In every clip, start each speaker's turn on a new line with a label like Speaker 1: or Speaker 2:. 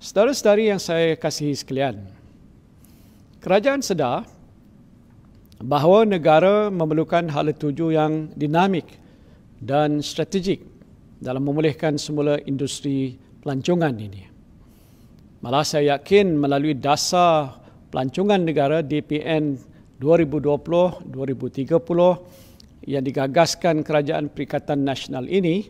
Speaker 1: Saudara-saudari yang saya kasihi sekalian, kerajaan sedar bahawa negara memerlukan hal tuju yang dinamik dan strategik dalam memulihkan semula industri pelancongan ini. Malah saya yakin melalui dasar pelancongan negara DPN 2020-2030 yang digagaskan Kerajaan Perikatan Nasional ini,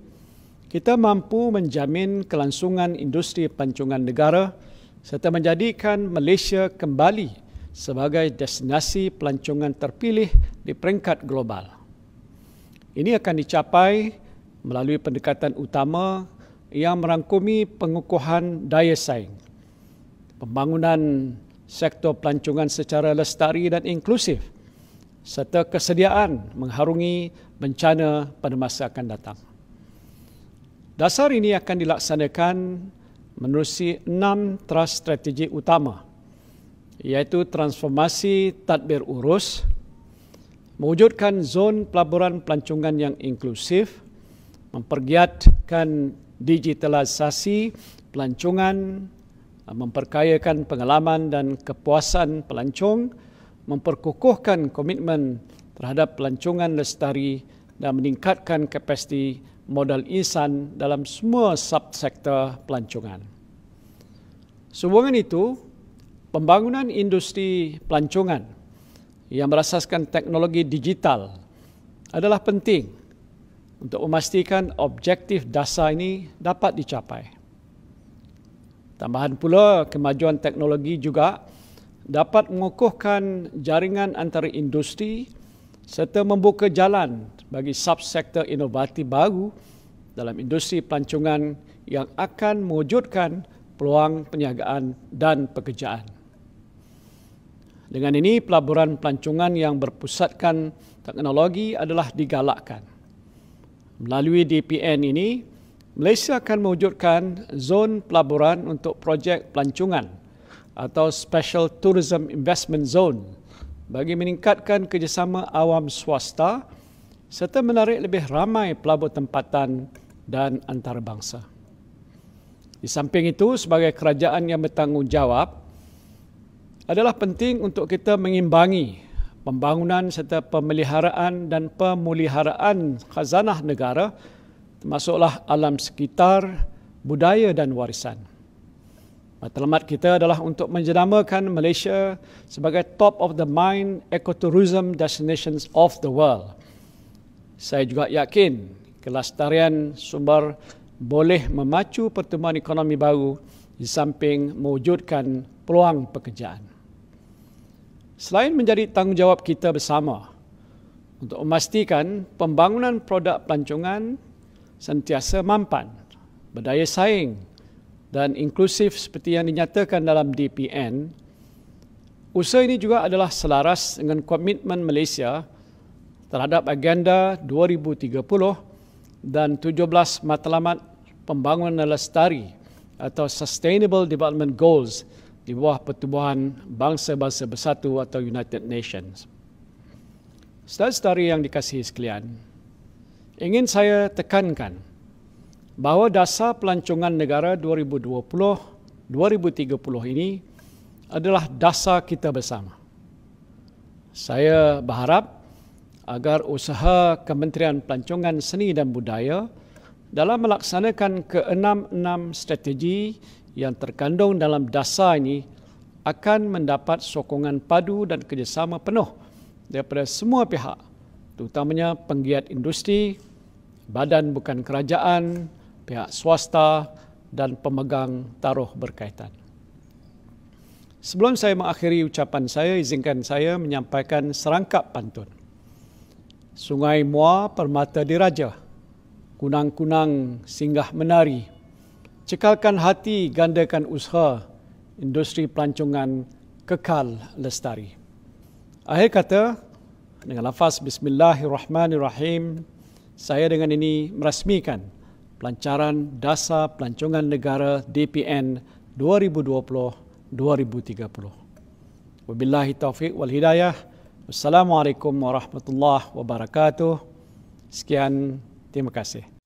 Speaker 1: kita mampu menjamin kelangsungan industri pancungan negara serta menjadikan Malaysia kembali sebagai destinasi pelancongan terpilih di peringkat global. Ini akan dicapai melalui pendekatan utama yang merangkumi pengukuhan daya saing, pembangunan sektor pelancongan secara lestari dan inklusif, serta kesediaan mengharungi bencana pada masa akan datang. Dasar ini akan dilaksanakan menerusi enam trust strategi utama iaitu transformasi tadbir urus, mewujudkan zon pelaburan pelancongan yang inklusif, mempergiatkan digitalisasi pelancongan, memperkayakan pengalaman dan kepuasan pelancong, memperkukuhkan komitmen terhadap pelancongan lestari dan meningkatkan kapasiti modal insan dalam semua subsektor pelancongan. Sehubungan itu, pembangunan industri pelancongan yang berasaskan teknologi digital adalah penting untuk memastikan objektif dasar ini dapat dicapai. Tambahan pula, kemajuan teknologi juga dapat mengukuhkan jaringan antara industri serta membuka jalan bagi subsektor inovatif baru dalam industri pelancongan yang akan mewujudkan peluang perniagaan dan pekerjaan. Dengan ini, pelaburan pelancongan yang berpusatkan teknologi adalah digalakkan. Melalui DPN ini, Malaysia akan mewujudkan zon pelaburan untuk projek pelancongan atau Special Tourism Investment Zone bagi meningkatkan kerjasama awam swasta serta menarik lebih ramai pelabur tempatan dan antarabangsa. Di samping itu, sebagai kerajaan yang bertanggungjawab, adalah penting untuk kita mengimbangi pembangunan serta pemeliharaan dan pemuliharaan khazanah negara termasuklah alam sekitar, budaya dan warisan. Matlamat kita adalah untuk menjenamakan Malaysia sebagai top of the mind ecotourism destinations of the world. Saya juga yakin kelestarian sumber boleh memacu pertumbuhan ekonomi baru di samping mewujudkan peluang pekerjaan. Selain menjadi tanggungjawab kita bersama untuk memastikan pembangunan produk pelancongan sentiasa mampan, berdaya saing dan inklusif seperti yang dinyatakan dalam DPN, usaha ini juga adalah selaras dengan komitmen Malaysia terhadap agenda 2030 dan 17 matlamat pembangunan lestari atau Sustainable Development Goals di bawah Pertubuhan Bangsa-Bangsa Bersatu atau United Nations. Setari yang dikasihi sekalian, ingin saya tekankan bahawa dasar pelancongan negara 2020-2030 ini adalah dasar kita bersama. Saya berharap agar usaha Kementerian Pelancongan Seni dan Budaya dalam melaksanakan keenam-enam strategi yang terkandung dalam dasar ini akan mendapat sokongan padu dan kerjasama penuh daripada semua pihak, terutamanya penggiat industri, badan bukan kerajaan, pihak swasta dan pemegang taruh berkaitan. Sebelum saya mengakhiri ucapan saya, izinkan saya menyampaikan serangkap pantun. Sungai Mua Permata Diraja, Kunang-kunang singgah menari, Cekalkan hati, gandakan usaha, Industri pelancongan kekal lestari. Akhir kata, dengan lafaz Bismillahirrahmanirrahim, saya dengan ini merasmikan pelancaran dasar pelancongan negara DPN 2020-2030. Wabillahi taufiq wal hidayah. Assalamualaikum warahmatullahi wabarakatuh. Sekian, terima kasih.